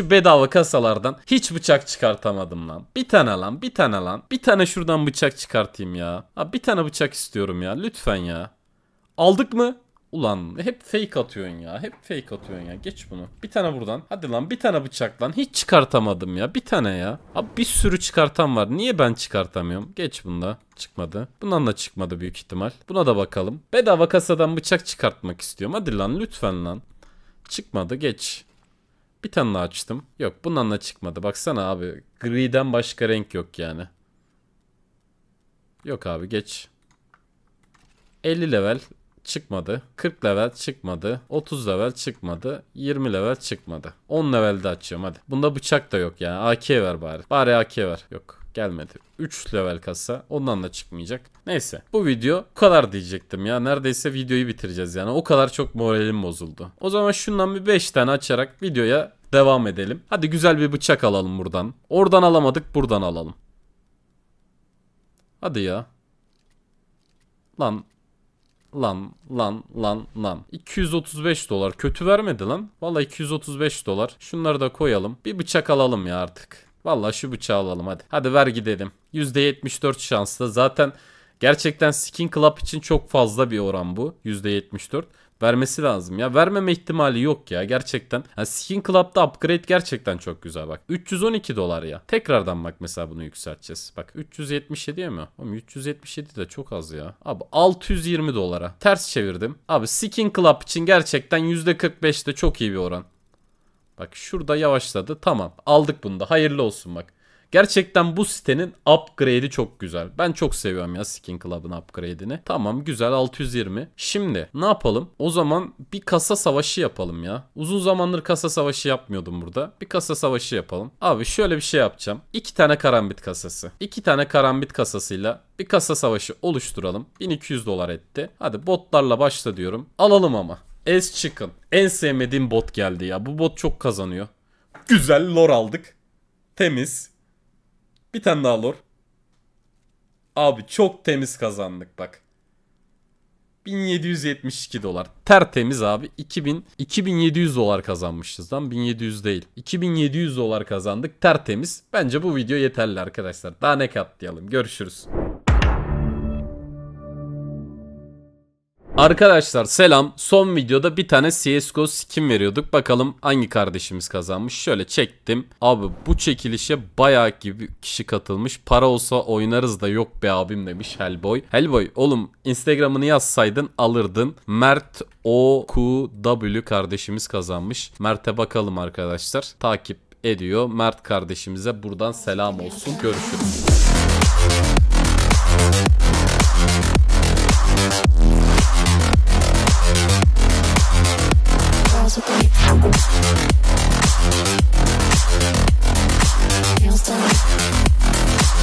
şu bedava kasalardan hiç bıçak çıkartamadım lan. Bir tane lan bir tane lan. Bir tane şuradan bıçak çıkartayım ya. Abi bir tane bıçak istiyorum ya lütfen ya. Aldık mı? Ulan hep fake atıyorsun ya. Hep fake atıyorsun ya. Geç bunu. Bir tane buradan. Hadi lan bir tane bıçak lan. Hiç çıkartamadım ya. Bir tane ya. Abi bir sürü çıkartan var. Niye ben çıkartamıyorum? Geç bunda. Çıkmadı. Bundan da çıkmadı büyük ihtimal. Buna da bakalım. Bedava kasadan bıçak çıkartmak istiyorum. Hadi lan lütfen lan. Çıkmadı geç. Bir tane daha açtım. Yok bundan da çıkmadı. Baksana abi. Gri'den başka renk yok yani. Yok abi geç. 50 level çıkmadı. 40 level çıkmadı. 30 level çıkmadı. 20 level çıkmadı. 10 level de açıyorum hadi. Bunda bıçak da yok yani. AK ver bari. Bari AK ver. Yok gelmedi. 3 level kasa ondan da çıkmayacak. Neyse bu video bu kadar diyecektim ya. Neredeyse videoyu bitireceğiz yani. O kadar çok moralim bozuldu. O zaman şundan bir 5 tane açarak videoya devam edelim. Hadi güzel bir bıçak alalım buradan. Oradan alamadık buradan alalım. Hadi ya. Lan lan lan lan lan. 235 dolar kötü vermedi lan. Valla 235 dolar. Şunları da koyalım. Bir bıçak alalım ya artık. Valla şu bıçağı alalım hadi. Hadi ver gidelim. %74 şanslı. Zaten gerçekten skin club için çok fazla bir oran bu. %74 vermesi lazım ya. Vermeme ihtimali yok ya gerçekten. Yani Skin Club'da upgrade gerçekten çok güzel bak. 312 dolar ya. Tekrardan bak mesela bunu yükselteceğiz. Bak 377 mi? Oğlum 377 de çok az ya. Abi 620 dolara. Ters çevirdim. Abi Skin Club için gerçekten 45 de çok iyi bir oran. Bak şurada yavaşladı. Tamam aldık bunu da hayırlı olsun bak. Gerçekten bu sitenin upgrade'i çok güzel. Ben çok seviyorum ya Skin Club'ın upgrade'ini. Tamam güzel 620. Şimdi ne yapalım? O zaman bir kasa savaşı yapalım ya. Uzun zamandır kasa savaşı yapmıyordum burada. Bir kasa savaşı yapalım. Abi şöyle bir şey yapacağım. İki tane karambit kasası. İki tane karambit kasasıyla bir kasa savaşı oluşturalım. 1200 dolar etti. Hadi botlarla başla diyorum. Alalım ama. Es çıkın. En sevmediğim bot geldi ya. Bu bot çok kazanıyor. Güzel lor aldık. Temiz. Bir tane daha lor. Abi çok temiz kazandık bak. 1772 dolar. Tertemiz abi. 2000 2700 dolar kazanmışız lan. 1700 değil. 2700 dolar kazandık. Tertemiz. Bence bu video yeterli arkadaşlar. Daha ne katlayalım. Görüşürüz. Arkadaşlar selam. Son videoda bir tane CSGO skin veriyorduk. Bakalım hangi kardeşimiz kazanmış. Şöyle çektim. Abi bu çekilişe bayağı gibi kişi katılmış. Para olsa oynarız da yok be abim demiş Hellboy. Hellboy oğlum Instagram'ını yazsaydın alırdın. Mert OQW kardeşimiz kazanmış. Mert'e bakalım arkadaşlar. Takip ediyor. Mert kardeşimize buradan selam olsun. Görüşürüz. Thank you.